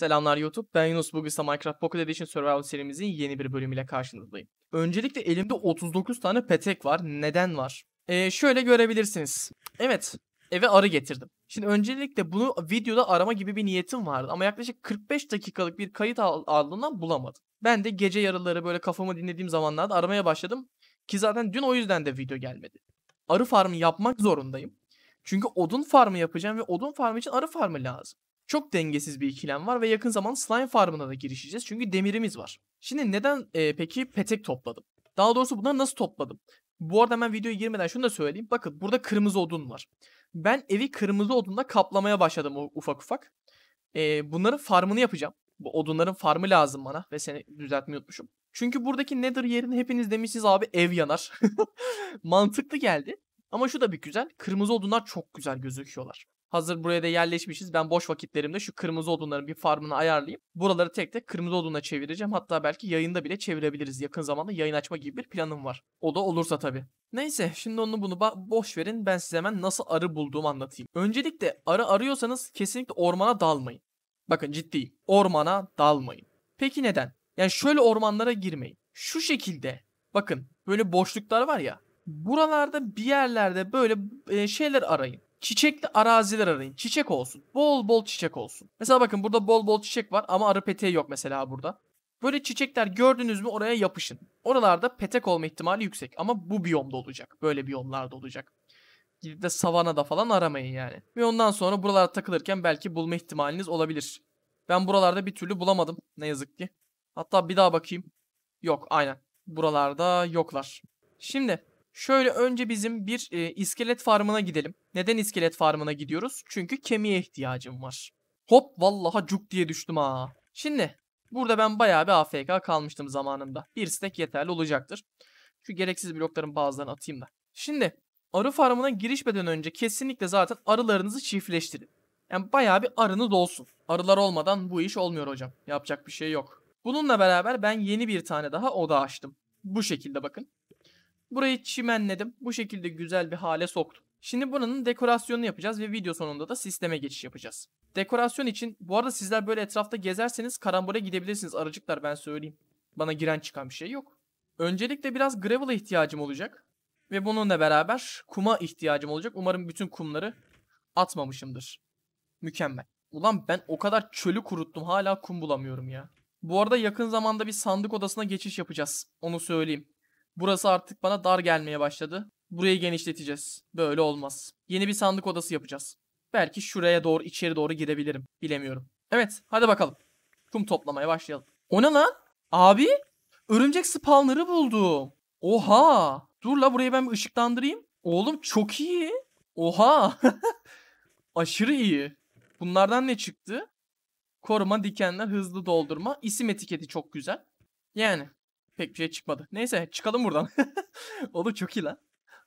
Selamlar YouTube, ben Yunus. Bugün ise Minecraft Pocket Edition Survival serimizin yeni bir bölümüyle karşınızdayım. Öncelikle elimde 39 tane petek var. Neden var? Ee, şöyle görebilirsiniz. Evet, eve arı getirdim. Şimdi öncelikle bunu videoda arama gibi bir niyetim vardı ama yaklaşık 45 dakikalık bir kayıt aldığından bulamadım. Ben de gece yarıları böyle kafamı dinlediğim zamanlarda aramaya başladım. Ki zaten dün o yüzden de video gelmedi. Arı farmı yapmak zorundayım. Çünkü odun farmı yapacağım ve odun farmı için arı farmı lazım. Çok dengesiz bir ikilem var ve yakın zaman slime farmına da girişeceğiz çünkü demirimiz var. Şimdi neden e, peki petek topladım? Daha doğrusu bunları nasıl topladım? Bu arada hemen videoya girmeden şunu da söyleyeyim. Bakın burada kırmızı odun var. Ben evi kırmızı odunla kaplamaya başladım ufak ufak. E, bunların farmını yapacağım. Bu odunların farmı lazım bana ve seni düzeltmeyi unutmuşum. Çünkü buradaki nether yerini hepiniz demişsiniz abi ev yanar. Mantıklı geldi. Ama şu da bir güzel. Kırmızı odunlar çok güzel gözüküyorlar. Hazır buraya da yerleşmişiz. Ben boş vakitlerimde şu kırmızı odunların bir farmını ayarlayayım. buraları tek tek kırmızı oduna çevireceğim. Hatta belki yayında bile çevirebiliriz. Yakın zamanda yayın açma gibi bir planım var. O da olursa tabii. Neyse şimdi onu bunu boş verin ben size hemen nasıl arı bulduğumu anlatayım. Öncelikle arı arıyorsanız kesinlikle ormana dalmayın. Bakın ciddiyim ormana dalmayın. Peki neden? Yani şöyle ormanlara girmeyin. Şu şekilde bakın böyle boşluklar var ya buralarda bir yerlerde böyle e, şeyler arayın çiçekli araziler arayın. Çiçek olsun. Bol bol çiçek olsun. Mesela bakın burada bol bol çiçek var ama arı peteği yok mesela burada. Böyle çiçekler gördünüz mü oraya yapışın. Oralarda petek olma ihtimali yüksek ama bu biyomda olacak. Böyle biyomlarda olacak. Gidip de da falan aramayın yani. Ve ondan sonra buralarda takılırken belki bulma ihtimaliniz olabilir. Ben buralarda bir türlü bulamadım ne yazık ki. Hatta bir daha bakayım. Yok aynen. Buralarda yoklar. Şimdi Şöyle önce bizim bir e, iskelet farmına gidelim. Neden iskelet farmına gidiyoruz? Çünkü kemiğe ihtiyacım var. Hop vallaha cuk diye düştüm ha. Şimdi burada ben bayağı bir afk kalmıştım zamanında. Bir stek yeterli olacaktır. Şu gereksiz blokların bazılarını atayım da. Şimdi arı farmına girişmeden önce kesinlikle zaten arılarınızı çiftleştirin. Yani bayağı bir arınız olsun. Arılar olmadan bu iş olmuyor hocam. Yapacak bir şey yok. Bununla beraber ben yeni bir tane daha oda açtım. Bu şekilde bakın. Burayı çimenledim. Bu şekilde güzel bir hale soktum. Şimdi buranın dekorasyonunu yapacağız ve video sonunda da sisteme geçiş yapacağız. Dekorasyon için bu arada sizler böyle etrafta gezerseniz karambole gidebilirsiniz aracıklar ben söyleyeyim. Bana giren çıkan bir şey yok. Öncelikle biraz gravel'a ihtiyacım olacak. Ve bununla beraber kuma ihtiyacım olacak. Umarım bütün kumları atmamışımdır. Mükemmel. Ulan ben o kadar çölü kuruttum hala kum bulamıyorum ya. Bu arada yakın zamanda bir sandık odasına geçiş yapacağız. Onu söyleyeyim. Burası artık bana dar gelmeye başladı. Burayı genişleteceğiz. Böyle olmaz. Yeni bir sandık odası yapacağız. Belki şuraya doğru içeri doğru girebilirim. Bilemiyorum. Evet hadi bakalım. Kum toplamaya başlayalım. O ne lan? Abi örümcek spawner'ı buldum. Oha. Dur la burayı ben bir ışıklandırayım. Oğlum çok iyi. Oha. Aşırı iyi. Bunlardan ne çıktı? Koruma dikenler hızlı doldurma. isim etiketi çok güzel. Yani pek bir şey çıkmadı. Neyse çıkalım buradan. Oğlum çok iyi lan.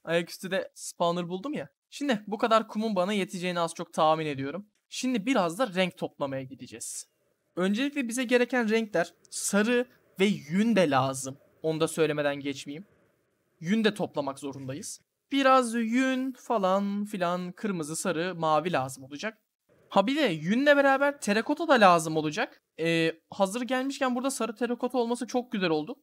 Ayaküstü de spawner buldum ya. Şimdi bu kadar kumun bana yeteceğini az çok tahmin ediyorum. Şimdi biraz da renk toplamaya gideceğiz. Öncelikle bize gereken renkler sarı ve yün de lazım. Onu da söylemeden geçmeyeyim. Yün de toplamak zorundayız. Biraz yün falan filan kırmızı sarı mavi lazım olacak. Ha bir de yünle beraber terakota da lazım olacak. Ee, hazır gelmişken burada sarı terakota olması çok güzel oldu.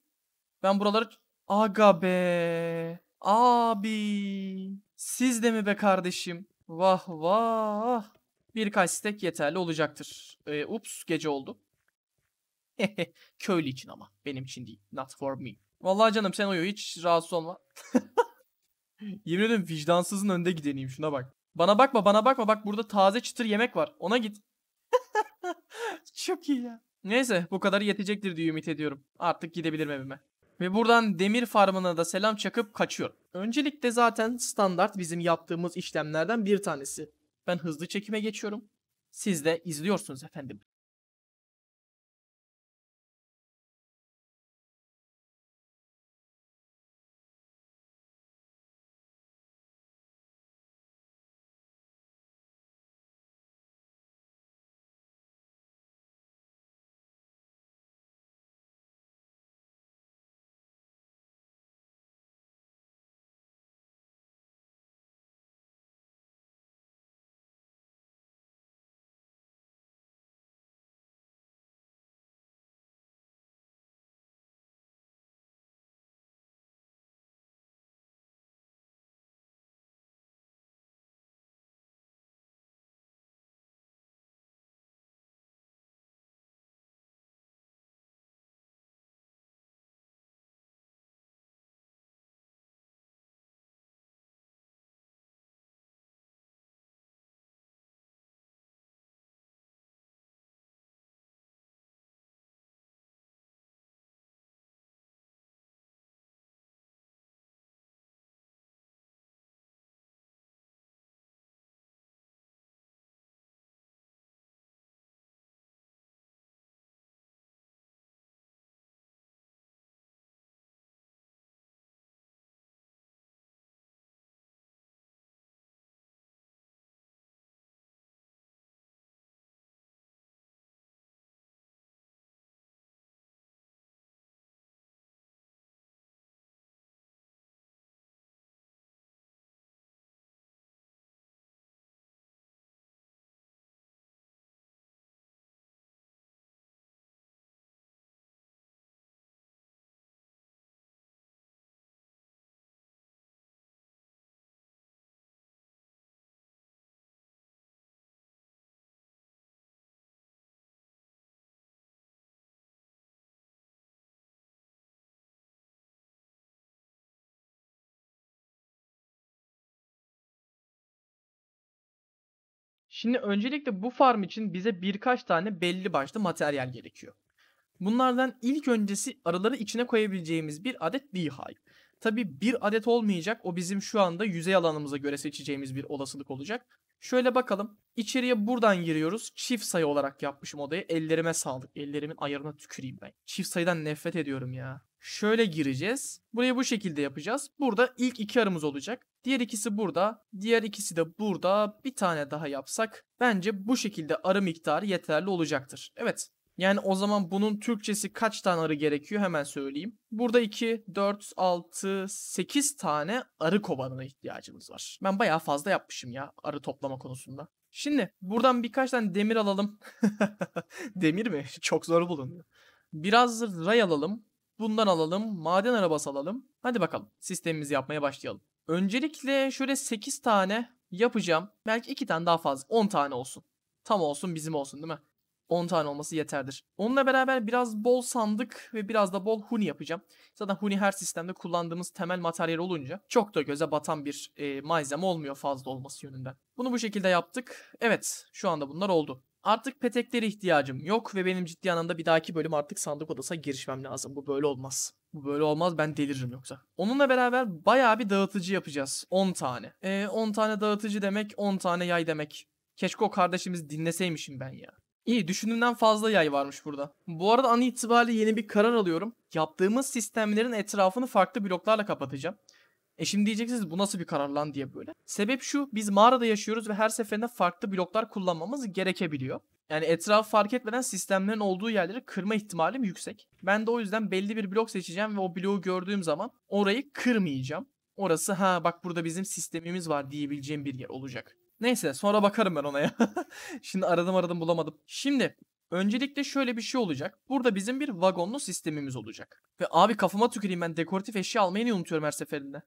Ben buraları... Aga be. Abi. Siz de mi be kardeşim? Vah vah. Birkaç stek yeterli olacaktır. Ee, ups gece oldu. Köylü için ama. Benim için değil. Not for me. Vallahi canım sen uyu hiç rahatsız olma. Yemin ederim vicdansızın önde gideneyim şuna bak. Bana bakma bana bakma bak burada taze çıtır yemek var. Ona git. Çok iyi ya. Neyse bu kadar yetecektir diye ümit ediyorum. Artık gidebilirim evime. Ve buradan demir farmına da selam çakıp kaçıyorum. Öncelikle zaten standart bizim yaptığımız işlemlerden bir tanesi. Ben hızlı çekime geçiyorum. Siz de izliyorsunuz efendim. Şimdi öncelikle bu farm için bize birkaç tane belli başlı materyal gerekiyor. Bunlardan ilk öncesi araları içine koyabileceğimiz bir adet beehive. Tabi bir adet olmayacak o bizim şu anda yüzey alanımıza göre seçeceğimiz bir olasılık olacak. Şöyle bakalım içeriye buradan giriyoruz çift sayı olarak yapmışım odayı ellerime sağlık ellerimin ayarına tüküreyim ben. Çift sayıdan nefret ediyorum ya şöyle gireceğiz. Burayı bu şekilde yapacağız. Burada ilk iki arımız olacak. Diğer ikisi burada. Diğer ikisi de burada. Bir tane daha yapsak bence bu şekilde arı miktarı yeterli olacaktır. Evet. Yani o zaman bunun Türkçesi kaç tane arı gerekiyor hemen söyleyeyim. Burada 2, 4, 6, 8 tane arı kovanına ihtiyacımız var. Ben bayağı fazla yapmışım ya arı toplama konusunda. Şimdi buradan birkaç tane demir alalım. demir mi? Çok zor bulunuyor. Biraz ray alalım. Bundan alalım. Maden arabası alalım. Hadi bakalım sistemimizi yapmaya başlayalım. Öncelikle şöyle 8 tane yapacağım. Belki 2 tane daha fazla. 10 tane olsun. Tam olsun bizim olsun değil mi? 10 tane olması yeterdir. Onunla beraber biraz bol sandık ve biraz da bol huni yapacağım. Zaten huni her sistemde kullandığımız temel materyal olunca çok da göze batan bir e, malzeme olmuyor fazla olması yönünden. Bunu bu şekilde yaptık. Evet şu anda bunlar oldu. Artık peteklere ihtiyacım yok ve benim ciddi anlamda bir dahaki bölüm artık sandık odasına girişmem lazım. Bu böyle olmaz. Bu böyle olmaz ben deliririm yoksa. Onunla beraber bayağı bir dağıtıcı yapacağız. 10 tane. E, ee, 10 tane dağıtıcı demek 10 tane yay demek. Keşke o kardeşimiz dinleseymişim ben ya. İyi düşündüğümden fazla yay varmış burada. Bu arada an itibariyle yeni bir karar alıyorum. Yaptığımız sistemlerin etrafını farklı bloklarla kapatacağım. E şimdi diyeceksiniz bu nasıl bir karar lan diye böyle. Sebep şu biz mağarada yaşıyoruz ve her seferinde farklı bloklar kullanmamız gerekebiliyor. Yani etrafı fark etmeden sistemlerin olduğu yerleri kırma ihtimalim yüksek. Ben de o yüzden belli bir blok seçeceğim ve o bloğu gördüğüm zaman orayı kırmayacağım. Orası ha bak burada bizim sistemimiz var diyebileceğim bir yer olacak. Neyse sonra bakarım ben ona ya. Şimdi aradım aradım bulamadım. Şimdi öncelikle şöyle bir şey olacak. Burada bizim bir vagonlu sistemimiz olacak. Ve abi kafama tüküreyim ben dekoratif eşya almayı niye unutuyorum her seferinde.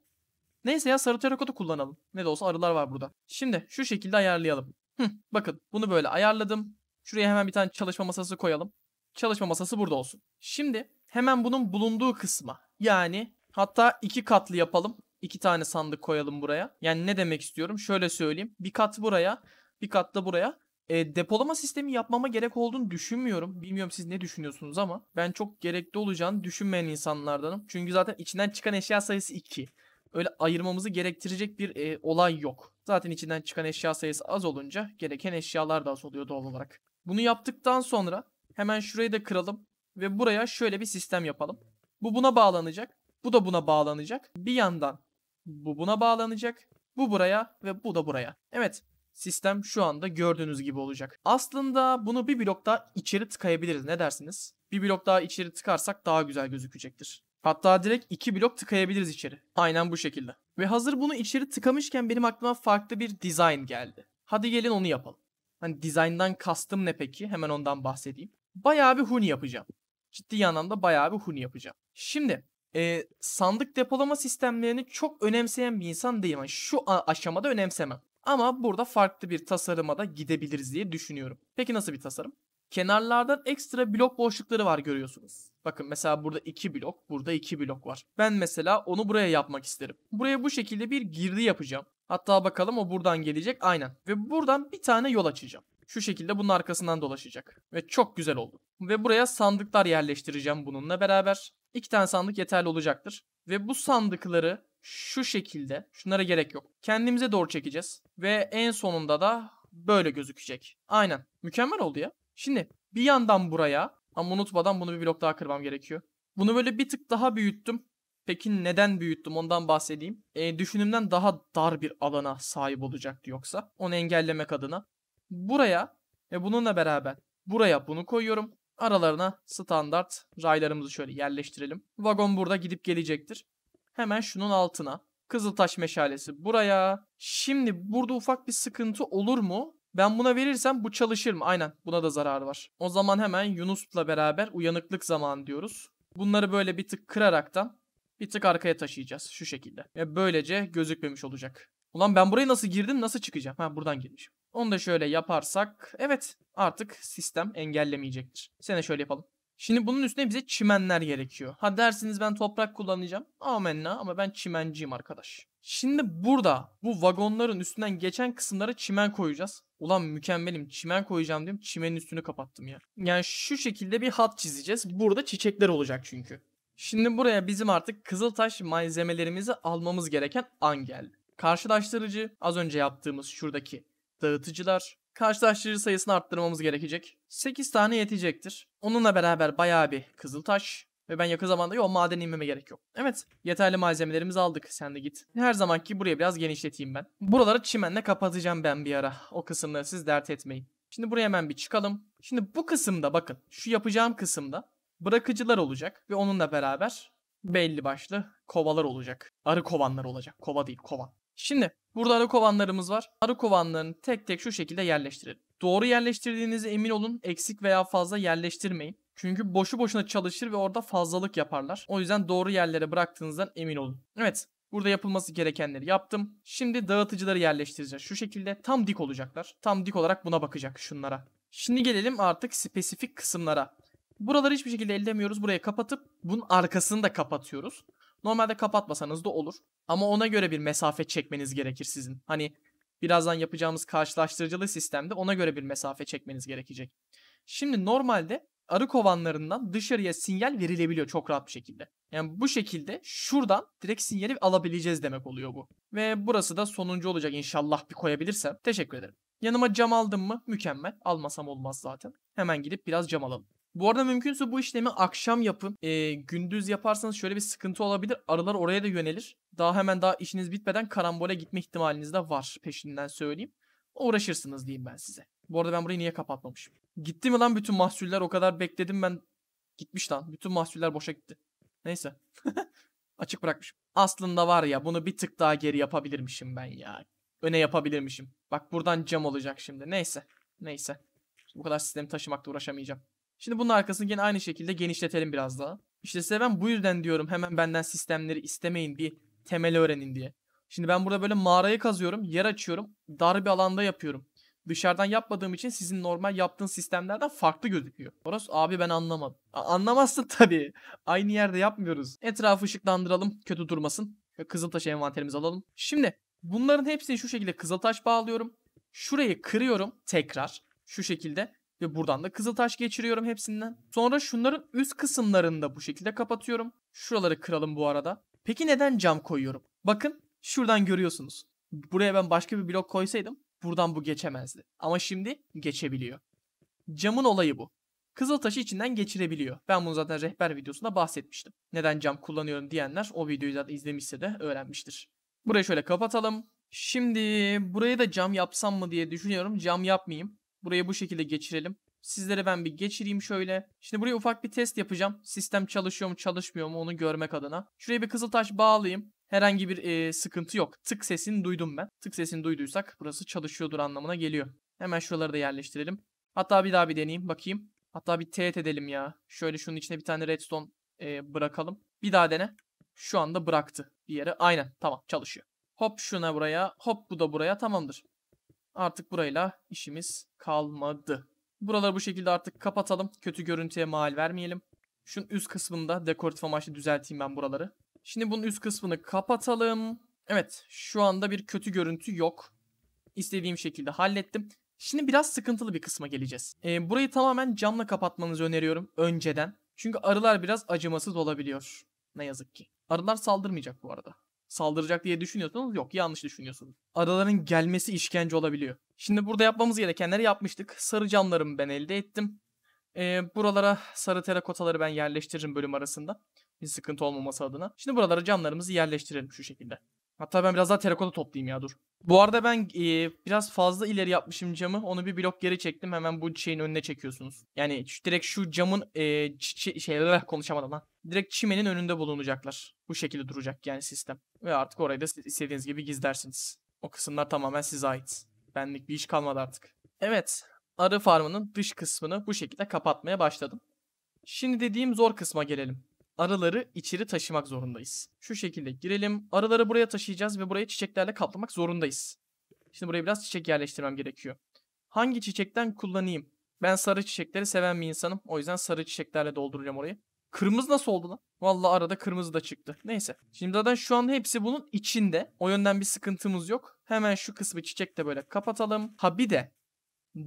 Neyse ya sarı terakotu kullanalım. Ne de olsa arılar var burada. Şimdi şu şekilde ayarlayalım. Hı, bakın bunu böyle ayarladım. Şuraya hemen bir tane çalışma masası koyalım. Çalışma masası burada olsun. Şimdi hemen bunun bulunduğu kısma yani hatta iki katlı yapalım. İki tane sandık koyalım buraya. Yani ne demek istiyorum? Şöyle söyleyeyim. Bir kat buraya, bir kat da buraya. E, depolama sistemi yapmama gerek olduğunu düşünmüyorum. Bilmiyorum siz ne düşünüyorsunuz ama ben çok gerekli olacağını düşünmeyen insanlardanım. Çünkü zaten içinden çıkan eşya sayısı 2 öyle ayırmamızı gerektirecek bir e, olay yok. Zaten içinden çıkan eşya sayısı az olunca gereken eşyalar da az oluyor doğal olarak. Bunu yaptıktan sonra hemen şurayı da kıralım ve buraya şöyle bir sistem yapalım. Bu buna bağlanacak, bu da buna bağlanacak. Bir yandan bu buna bağlanacak, bu buraya ve bu da buraya. Evet sistem şu anda gördüğünüz gibi olacak. Aslında bunu bir blok daha içeri tıkayabiliriz ne dersiniz? Bir blok daha içeri tıkarsak daha güzel gözükecektir. Hatta direkt iki blok tıkayabiliriz içeri. Aynen bu şekilde. Ve hazır bunu içeri tıkamışken benim aklıma farklı bir design geldi. Hadi gelin onu yapalım. Hani dizayndan kastım ne peki? Hemen ondan bahsedeyim. Bayağı bir huni yapacağım. Ciddi anlamda bayağı bir huni yapacağım. Şimdi e, sandık depolama sistemlerini çok önemseyen bir insan değilim. Yani şu aşamada önemsemem. Ama burada farklı bir tasarıma da gidebiliriz diye düşünüyorum. Peki nasıl bir tasarım? Kenarlardan ekstra blok boşlukları var görüyorsunuz. Bakın mesela burada 2 blok, burada 2 blok var. Ben mesela onu buraya yapmak isterim. Buraya bu şekilde bir girdi yapacağım. Hatta bakalım o buradan gelecek aynen. Ve buradan bir tane yol açacağım. Şu şekilde bunun arkasından dolaşacak. Ve çok güzel oldu. Ve buraya sandıklar yerleştireceğim bununla beraber. İki tane sandık yeterli olacaktır. Ve bu sandıkları şu şekilde, şunlara gerek yok. Kendimize doğru çekeceğiz. Ve en sonunda da böyle gözükecek. Aynen. Mükemmel oldu ya. Şimdi bir yandan buraya ama unutmadan bunu bir blok daha kırmam gerekiyor. Bunu böyle bir tık daha büyüttüm. Peki neden büyüttüm ondan bahsedeyim. E, düşünümden daha dar bir alana sahip olacaktı yoksa. Onu engellemek adına. Buraya ve bununla beraber buraya bunu koyuyorum. Aralarına standart raylarımızı şöyle yerleştirelim. Vagon burada gidip gelecektir. Hemen şunun altına. Kızıltaş meşalesi buraya. Şimdi burada ufak bir sıkıntı olur mu? Ben buna verirsem bu çalışır mı? Aynen buna da zararı var. O zaman hemen Yunus'la beraber uyanıklık zamanı diyoruz. Bunları böyle bir tık kıraraktan bir tık arkaya taşıyacağız şu şekilde. Ve böylece gözükmemiş olacak. Ulan ben buraya nasıl girdim nasıl çıkacağım? Ha buradan girmişim. Onu da şöyle yaparsak evet artık sistem engellemeyecektir. Sene şöyle yapalım. Şimdi bunun üstüne bize çimenler gerekiyor. Ha dersiniz ben toprak kullanacağım. Amenna ama ben çimenciyim arkadaş. Şimdi burada bu vagonların üstünden geçen kısımlara çimen koyacağız. Ulan mükemmelim çimen koyacağım diyorum çimenin üstünü kapattım ya. Yani şu şekilde bir hat çizeceğiz. Burada çiçekler olacak çünkü. Şimdi buraya bizim artık kızıltaş malzemelerimizi almamız gereken an geldi. Karşılaştırıcı az önce yaptığımız şuradaki dağıtıcılar karşılaştırıcı sayısını arttırmamız gerekecek. 8 tane yetecektir. Onunla beraber bayağı bir kızıl taş ve ben yakın zamanda yok maden inmeme gerek yok. Evet yeterli malzemelerimizi aldık sen de git. Her zamanki buraya biraz genişleteyim ben. Buraları çimenle kapatacağım ben bir ara. O kısımları siz dert etmeyin. Şimdi buraya hemen bir çıkalım. Şimdi bu kısımda bakın şu yapacağım kısımda bırakıcılar olacak ve onunla beraber belli başlı kovalar olacak. Arı kovanlar olacak. Kova değil kova. Şimdi burada arı kovanlarımız var. Arı kovanlarını tek tek şu şekilde yerleştirelim. Doğru yerleştirdiğinize emin olun. Eksik veya fazla yerleştirmeyin. Çünkü boşu boşuna çalışır ve orada fazlalık yaparlar. O yüzden doğru yerlere bıraktığınızdan emin olun. Evet Burada yapılması gerekenleri yaptım. Şimdi dağıtıcıları yerleştireceğiz. Şu şekilde tam dik olacaklar. Tam dik olarak buna bakacak şunlara. Şimdi gelelim artık spesifik kısımlara. Buraları hiçbir şekilde ellemiyoruz. Buraya kapatıp bunun arkasını da kapatıyoruz. Normalde kapatmasanız da olur. Ama ona göre bir mesafe çekmeniz gerekir sizin. Hani birazdan yapacağımız karşılaştırıcılı sistemde ona göre bir mesafe çekmeniz gerekecek. Şimdi normalde arı kovanlarından dışarıya sinyal verilebiliyor çok rahat bir şekilde. Yani bu şekilde şuradan direkt sinyali alabileceğiz demek oluyor bu. Ve burası da sonuncu olacak inşallah bir koyabilirsem. Teşekkür ederim. Yanıma cam aldım mı? Mükemmel. Almasam olmaz zaten. Hemen gidip biraz cam alalım. Bu arada mümkünse bu işlemi akşam yapın. E, gündüz yaparsanız şöyle bir sıkıntı olabilir. Arılar oraya da yönelir. Daha hemen daha işiniz bitmeden karambole gitme ihtimaliniz de var peşinden söyleyeyim. Uğraşırsınız diyeyim ben size. Bu arada ben burayı niye kapatmamışım? Gitti mi lan bütün mahsuller o kadar bekledim ben. Gitmiş lan. Bütün mahsuller boşa gitti. Neyse. Açık bırakmışım. Aslında var ya bunu bir tık daha geri yapabilirmişim ben ya. Öne yapabilirmişim. Bak buradan cam olacak şimdi. Neyse. Neyse. Bu kadar sistemi taşımakta uğraşamayacağım. Şimdi bunun arkasını yine aynı şekilde genişletelim biraz daha. İşte size ben bu yüzden diyorum hemen benden sistemleri istemeyin bir temeli öğrenin diye. Şimdi ben burada böyle mağarayı kazıyorum, yer açıyorum, dar bir alanda yapıyorum. Dışarıdan yapmadığım için sizin normal yaptığın sistemlerden farklı gözüküyor. Boros abi ben anlamadım. A- anlamazsın tabii. Aynı yerde yapmıyoruz. Etrafı ışıklandıralım kötü durmasın. Kızıltaş envanterimizi alalım. Şimdi bunların hepsini şu şekilde kızıltaş bağlıyorum. Şurayı kırıyorum tekrar şu şekilde. Ve buradan da kızıltaş geçiriyorum hepsinden. Sonra şunların üst kısımlarını da bu şekilde kapatıyorum. Şuraları kıralım bu arada. Peki neden cam koyuyorum? Bakın şuradan görüyorsunuz. Buraya ben başka bir blok koysaydım buradan bu geçemezdi. Ama şimdi geçebiliyor. Camın olayı bu. Kızıl içinden geçirebiliyor. Ben bunu zaten rehber videosunda bahsetmiştim. Neden cam kullanıyorum diyenler o videoyu zaten izlemişse de öğrenmiştir. Burayı şöyle kapatalım. Şimdi burayı da cam yapsam mı diye düşünüyorum. Cam yapmayayım. Buraya bu şekilde geçirelim. Sizlere ben bir geçireyim şöyle. Şimdi buraya ufak bir test yapacağım. Sistem çalışıyor mu çalışmıyor mu onu görmek adına. Şuraya bir kızıl taş bağlayayım. Herhangi bir e, sıkıntı yok. Tık sesini duydum ben. Tık sesini duyduysak burası çalışıyordur anlamına geliyor. Hemen şuraları da yerleştirelim. Hatta bir daha bir deneyeyim bakayım. Hatta bir teğet edelim ya. Şöyle şunun içine bir tane redstone e, bırakalım. Bir daha dene. Şu anda bıraktı bir yere. Aynen tamam çalışıyor. Hop şuna buraya hop bu da buraya tamamdır. Artık burayla işimiz kalmadı. Buraları bu şekilde artık kapatalım. Kötü görüntüye mal vermeyelim. Şunun üst kısmında dekoratif amaçlı düzelteyim ben buraları. Şimdi bunun üst kısmını kapatalım. Evet şu anda bir kötü görüntü yok. İstediğim şekilde hallettim. Şimdi biraz sıkıntılı bir kısma geleceğiz. Ee, burayı tamamen camla kapatmanızı öneriyorum önceden. Çünkü arılar biraz acımasız olabiliyor. Ne yazık ki. Arılar saldırmayacak bu arada saldıracak diye düşünüyorsanız yok yanlış düşünüyorsunuz. Arıların gelmesi işkence olabiliyor. Şimdi burada yapmamız gerekenleri yapmıştık. Sarı camlarımı ben elde ettim. E, buralara sarı terakotaları ben yerleştiririm bölüm arasında. Bir sıkıntı olmaması adına. Şimdi buralara camlarımızı yerleştirelim şu şekilde. Hatta ben biraz daha terakota toplayayım ya dur. Bu arada ben e, biraz fazla ileri yapmışım camı. Onu bir blok geri çektim. Hemen bu şeyin önüne çekiyorsunuz. Yani şu, direkt şu camın e, şey konuşamadım lan. Direkt çimenin önünde bulunacaklar. Bu şekilde duracak yani sistem. Ve artık orayı da istediğiniz gibi gizlersiniz. O kısımlar tamamen size ait. Benlik bir iş kalmadı artık. Evet. Arı farmının dış kısmını bu şekilde kapatmaya başladım. Şimdi dediğim zor kısma gelelim arıları içeri taşımak zorundayız. Şu şekilde girelim. Arıları buraya taşıyacağız ve buraya çiçeklerle kaplamak zorundayız. Şimdi buraya biraz çiçek yerleştirmem gerekiyor. Hangi çiçekten kullanayım? Ben sarı çiçekleri seven bir insanım. O yüzden sarı çiçeklerle dolduracağım orayı. Kırmızı nasıl oldu lan? Valla arada kırmızı da çıktı. Neyse. Şimdi zaten şu an hepsi bunun içinde. O yönden bir sıkıntımız yok. Hemen şu kısmı çiçek de böyle kapatalım. Ha bir de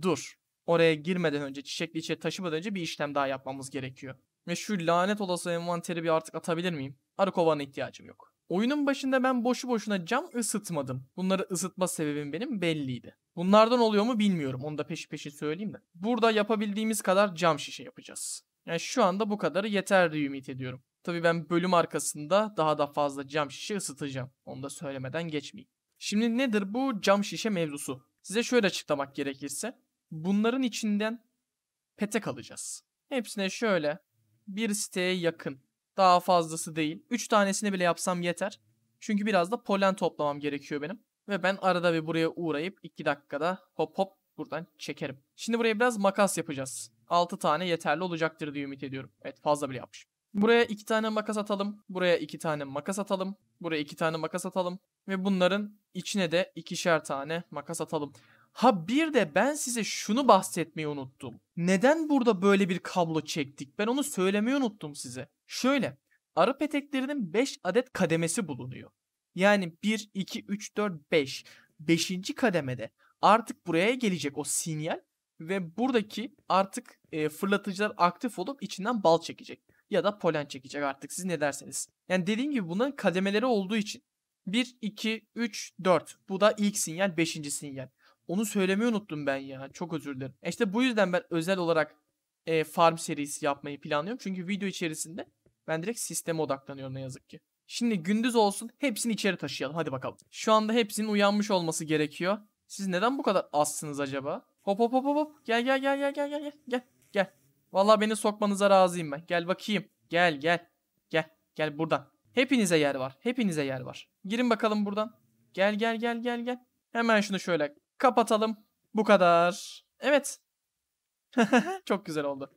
dur. Oraya girmeden önce çiçekli içeri taşımadan önce bir işlem daha yapmamız gerekiyor. Ve şu lanet olası envanteri bir artık atabilir miyim? Arı kovana ihtiyacım yok. Oyunun başında ben boşu boşuna cam ısıtmadım. Bunları ısıtma sebebim benim belliydi. Bunlardan oluyor mu bilmiyorum. Onu da peşi peşi söyleyeyim de. Burada yapabildiğimiz kadar cam şişe yapacağız. Yani şu anda bu kadarı yeter diye ümit ediyorum. Tabii ben bölüm arkasında daha da fazla cam şişe ısıtacağım. Onu da söylemeden geçmeyeyim. Şimdi nedir bu cam şişe mevzusu? Size şöyle açıklamak gerekirse. Bunların içinden petek alacağız. Hepsine şöyle bir siteye yakın. Daha fazlası değil. 3 tanesini bile yapsam yeter. Çünkü biraz da polen toplamam gerekiyor benim. Ve ben arada bir buraya uğrayıp 2 dakikada hop hop buradan çekerim. Şimdi buraya biraz makas yapacağız. 6 tane yeterli olacaktır diye ümit ediyorum. Evet fazla bile yapmışım. Buraya 2 tane makas atalım. Buraya 2 tane makas atalım. Buraya 2 tane makas atalım. Ve bunların içine de ikişer tane makas atalım. Ha bir de ben size şunu bahsetmeyi unuttum. Neden burada böyle bir kablo çektik? Ben onu söylemeyi unuttum size. Şöyle, arı peteklerinin 5 adet kademesi bulunuyor. Yani 1, 2, 3, 4, 5. 5. kademede artık buraya gelecek o sinyal ve buradaki artık e, fırlatıcılar aktif olup içinden bal çekecek. Ya da polen çekecek artık siz ne derseniz. Yani dediğim gibi bunların kademeleri olduğu için 1, 2, 3, 4. Bu da ilk sinyal, 5. sinyal. Onu söylemeyi unuttum ben ya. Çok özür dilerim. E işte bu yüzden ben özel olarak e, farm serisi yapmayı planlıyorum. Çünkü video içerisinde ben direkt sisteme odaklanıyorum ne yazık ki. Şimdi gündüz olsun hepsini içeri taşıyalım. Hadi bakalım. Şu anda hepsinin uyanmış olması gerekiyor. Siz neden bu kadar azsınız acaba? Hop hop hop hop. hop. Gel gel gel gel gel gel gel. Gel. Valla beni sokmanıza razıyım ben. Gel bakayım. Gel gel. Gel. Gel buradan. Hepinize yer var. Hepinize yer var. Girin bakalım buradan. Gel gel gel gel gel. Hemen şunu şöyle Kapatalım. Bu kadar. Evet. Çok güzel oldu.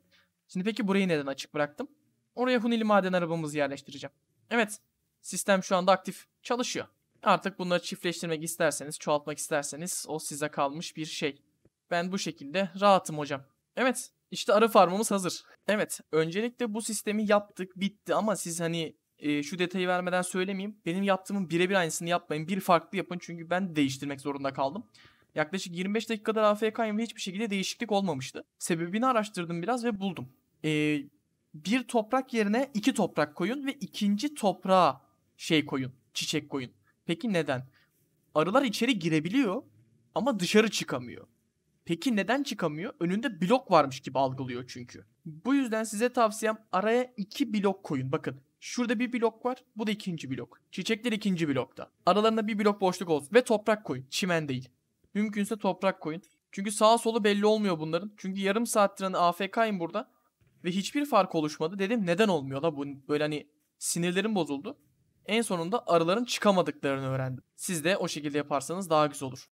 Şimdi peki burayı neden açık bıraktım? Oraya Hunili maden arabamızı yerleştireceğim. Evet. Sistem şu anda aktif. Çalışıyor. Artık bunları çiftleştirmek isterseniz, çoğaltmak isterseniz o size kalmış bir şey. Ben bu şekilde rahatım hocam. Evet. İşte arı farmımız hazır. Evet. Öncelikle bu sistemi yaptık, bitti ama siz hani e, şu detayı vermeden söylemeyeyim. Benim yaptığımın birebir aynısını yapmayın. Bir farklı yapın çünkü ben değiştirmek zorunda kaldım. Yaklaşık 25 dakikadır AFK'yım ve hiçbir şekilde değişiklik olmamıştı. Sebebini araştırdım biraz ve buldum. Ee, bir toprak yerine iki toprak koyun ve ikinci toprağa şey koyun, çiçek koyun. Peki neden? Arılar içeri girebiliyor ama dışarı çıkamıyor. Peki neden çıkamıyor? Önünde blok varmış gibi algılıyor çünkü. Bu yüzden size tavsiyem araya iki blok koyun. Bakın şurada bir blok var. Bu da ikinci blok. Çiçekler ikinci blokta. Aralarında bir blok boşluk olsun ve toprak koyun. Çimen değil. Mümkünse toprak koyun. Çünkü sağa solu belli olmuyor bunların. Çünkü yarım saattir hani AFK'yim burada. Ve hiçbir fark oluşmadı. Dedim neden olmuyor da bu böyle hani sinirlerim bozuldu. En sonunda arıların çıkamadıklarını öğrendim. Siz de o şekilde yaparsanız daha güzel olur.